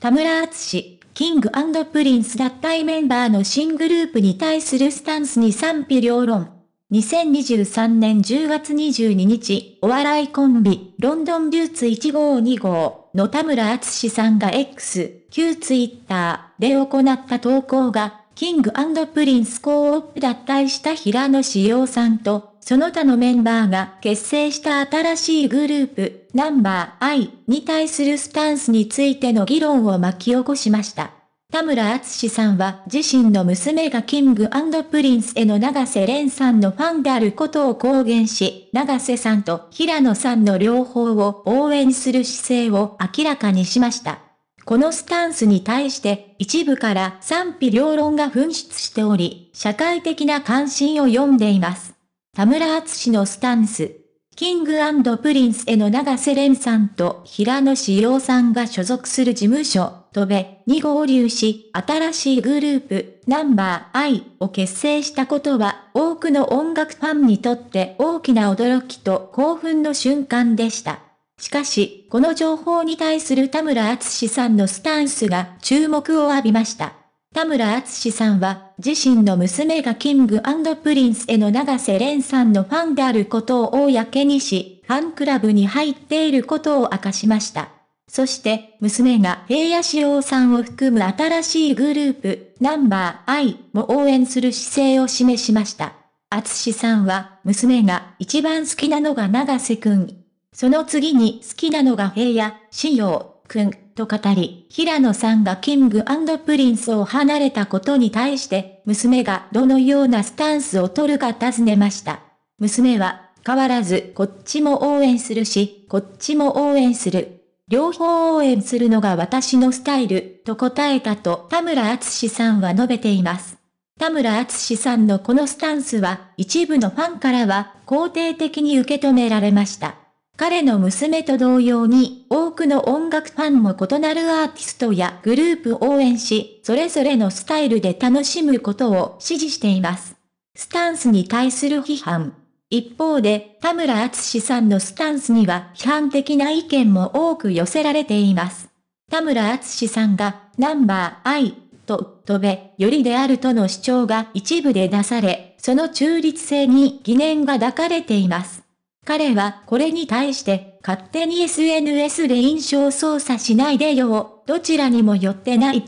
田村淳、キングプリンス脱退メンバーの新グループに対するスタンスに賛否両論。2023年10月22日、お笑いコンビ、ロンドンューツ1号2号の田村淳さんが X、旧ツイッターで行った投稿が、キングプリンスコープ脱退した平野志陽さんと、その他のメンバーが結成した新しいグループ、ナンバー I に対するスタンスについての議論を巻き起こしました。田村淳さんは自身の娘がキングプリンスへの長瀬廉さんのファンであることを公言し、長瀬さんと平野さんの両方を応援する姿勢を明らかにしました。このスタンスに対して一部から賛否両論が噴出しており、社会的な関心を読んでいます。田村厚のスタンス。キングプリンスへの長瀬廉さんと平野志陽さんが所属する事務所、戸部に合流し、新しいグループ、ナンバー I を結成したことは、多くの音楽ファンにとって大きな驚きと興奮の瞬間でした。しかし、この情報に対する田村厚さんのスタンスが注目を浴びました。田村厚さんは、自身の娘がキングプリンスへの長瀬廉さんのファンであることを公にし、ファンクラブに入っていることを明かしました。そして、娘が平野志陽さんを含む新しいグループ、ナンバー I も応援する姿勢を示しました。厚さんは、娘が一番好きなのが長瀬くんその次に好きなのが平野、仕様、くん、と語り、平野さんがキングプリンスを離れたことに対して、娘がどのようなスタンスを取るか尋ねました。娘は、変わらずこっちも応援するし、こっちも応援する。両方応援するのが私のスタイル、と答えたと田村厚さんは述べています。田村厚さんのこのスタンスは、一部のファンからは肯定的に受け止められました。彼の娘と同様に、多くの音楽ファンも異なるアーティストやグループを応援し、それぞれのスタイルで楽しむことを支持しています。スタンスに対する批判。一方で、田村厚さんのスタンスには批判的な意見も多く寄せられています。田村厚さんが、ナンバー I と飛べ、よりであるとの主張が一部で出され、その中立性に疑念が抱かれています。彼はこれに対して、勝手に SNS で印象操作しないでよ、どちらにも寄ってない。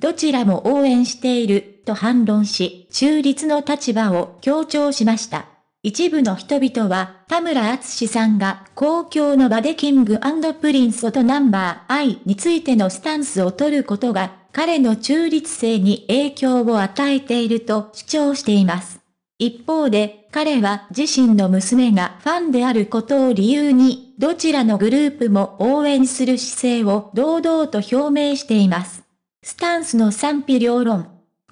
どちらも応援している、と反論し、中立の立場を強調しました。一部の人々は、田村厚さんが公共の場でキングプリンスとナンバーイについてのスタンスを取ることが、彼の中立性に影響を与えていると主張しています。一方で、彼は自身の娘がファンであることを理由に、どちらのグループも応援する姿勢を堂々と表明しています。スタンスの賛否両論。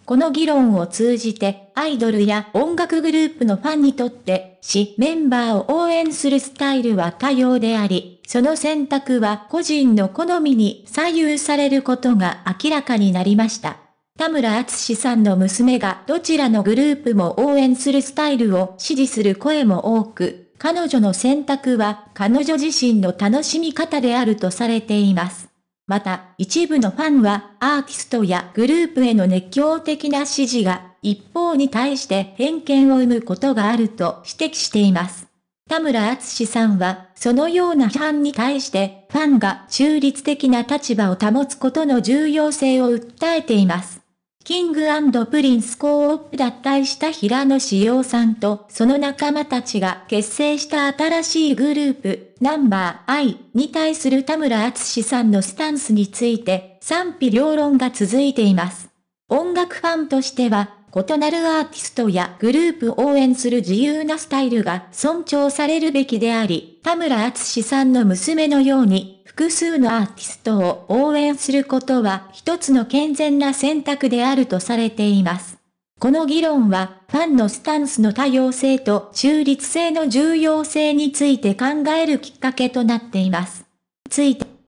この議論を通じて、アイドルや音楽グループのファンにとって、し、メンバーを応援するスタイルは多様であり、その選択は個人の好みに左右されることが明らかになりました。田村厚さんの娘がどちらのグループも応援するスタイルを支持する声も多く、彼女の選択は彼女自身の楽しみ方であるとされています。また、一部のファンはアーティストやグループへの熱狂的な支持が一方に対して偏見を生むことがあると指摘しています。田村厚さんは、そのような批判に対して、ファンが中立的な立場を保つことの重要性を訴えています。キングプリンスコーオプ脱退した平野志陽さんとその仲間たちが結成した新しいグループ、ナンバー I に対する田村淳さんのスタンスについて賛否両論が続いています。音楽ファンとしては、異なるアーティストやグループを応援する自由なスタイルが尊重されるべきであり、田村淳さんの娘のように複数のアーティストを応援することは一つの健全な選択であるとされています。この議論は、ファンのスタンスの多様性と中立性の重要性について考えるきっかけとなっています。ついて